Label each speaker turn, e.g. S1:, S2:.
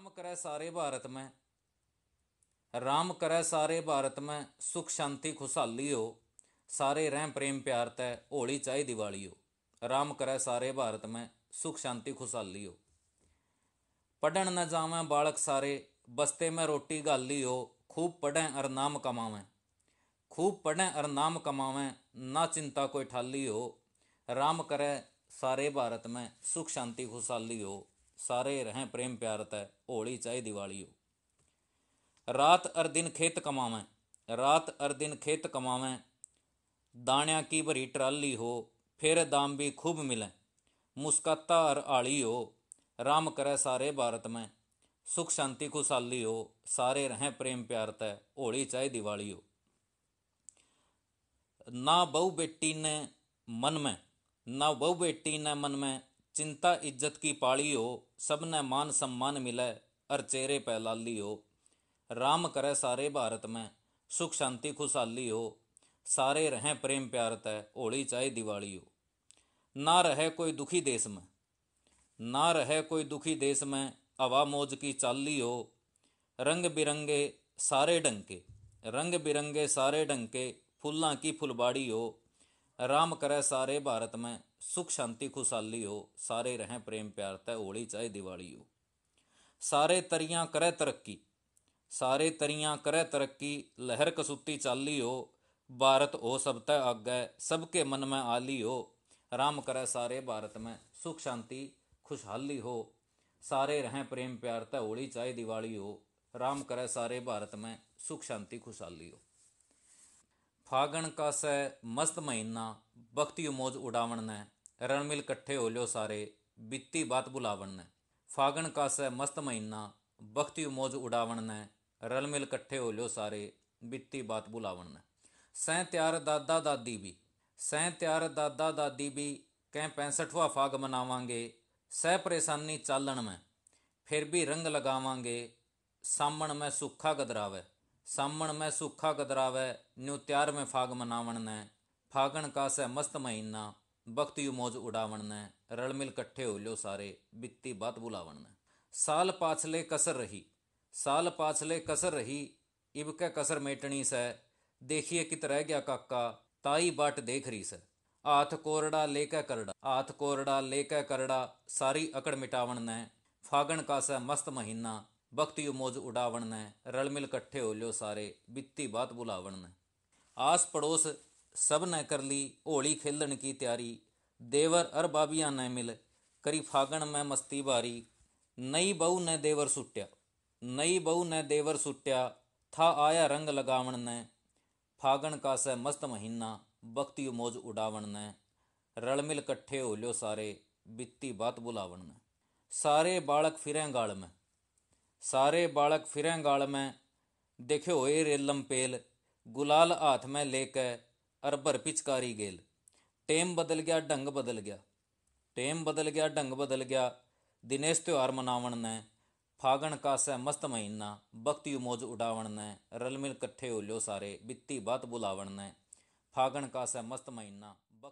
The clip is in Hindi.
S1: राम करे सारे भारत में राम करे सारे भारत में सुख शांति खुशहाली हो सारे रह प्रेम प्यार तय होली चाहे दिवाली हो राम करे सारे भारत में सुख शांति खुशहाली हो पढ़न न जावें बालक सारे बस्ते में रोटी गाली हो खूब पढ़ें और नाम कमावें खूब पढ़ें और नाम कमावें ना चिंता कोई ठाली हो राम करे सारे भारत में सुख शांति खुशहाली हो सारे रहें प्रेम प्यार तय होली चाहे दिवाली हो रात अर दिन खेत कमावें रात अर दिन खेत कमावें दाणिया की भरी ट्राली हो फिर दाम भी खूब मिलें मुस्काता अर आली हो राम करे सारे भारत में सुख शांति खुशहाली हो सारे रहें प्रेम प्यार तय होली चाहे दिवाली हो ना बहु बेटी ने मन में ना बहु बेटी ने मन में चिंता इज्जत की पाली हो सब ने मान सम्मान मिले और चेहरे पे लाली हो राम करे सारे भारत में सुख शांति खुशहाली हो सारे रहें प्रेम प्यार तय होली चाहे दिवाली हो ना रहे कोई दुखी देश में ना रहे कोई दुखी देश में हवा मौज की चाली हो रंग बिरंगे सारे डंके रंग बिरंगे सारे डंके फूलों की फुलबाड़ी हो राम करे सारे भारत में सुख शांति खुशहाली हो सारे रहें प्रेम प्यार तय होली चाहे दिवाली हो सारे तरियां करे तरक्की सारे तरियां करे तरक्की लहर कसुती चाली हो भारत हो सब तय आगे सबके मन में आली हो राम करे सारे भारत में सुख शांति खुशहाली हो सारे रहें प्रेम प्यार तय होली चाहे दिवाली हो राम करे सारे भारत में सुख शांति खुशहाली हो फागण का स मस्त महीना भक्ति उमोज उड़ावण ने मिल कट्ठे होल्यो सारे बीती बात बुलावण ने फागण का स मस्त महीना भक्ति उमोज उड़ावण ने रल मिल कट्ठे होल्यो सारे बीती बात बुलावण ने सै त्यार दादा दादी भी सै त्यार दादा दादी भी कै पैंसठवा फाग मनावांगे सह परेशानी चालण में फिर भी रंग लगावांगे सामण में सुखा गदरावे सामण में सुखा गदरावे न्यू त्यार में फाग मनावण न फागण का से मस्त महीना बख्त यू मौज उड़ावण रल मिल कट्ठे हो लो सारे बिकती बात बुलावण न साल पाछले कसर रही साल पाछले कसर रही इब इबके कसर मेटनी स देखिए कित रह गया काका ताई बाट देख रही स आथ कोरड़ा लेके करड़ा आथ कोरड़ा लेके करड़ा सारी अकड़ मिटावण ने फागण का से मस्त महीना भक्ति मौज उड़ावण ने रलमिल कट्ठे हो सारे बित्ती बात बुलावण ने आस पड़ोस सब ने कर ली होली खेलन की तैयारी देवर अर बाबिया ने मिल करी फागण में मस्ती बारी नई बहू ने देवर सुट्या नई बहू ने देवर सुट्या था आया रंग लगावण ने फागण का स मस्त महीना भक्ति मौज उड़ावण ने रलमिल कट्ठे हो सारे बित्ती बात बुलावण ने सारे बालक फिरें गाल में सारे बालक फिरें गाल में देखे होए रेलम पेल गुलाल हाथ में लेकर अरबर पिचकारी गेल टेम बदल गया ढंग बदल गया टेम बदल गया ढंग बदल गया दिनेश त्यौहार मनावण ने फागण का सह मस्त महीना भक्ति उमोज उड़ावण ने रल मिल कट्ठे हो लो सारे बित्ती बात बुलावण ने फागण का सह मस्त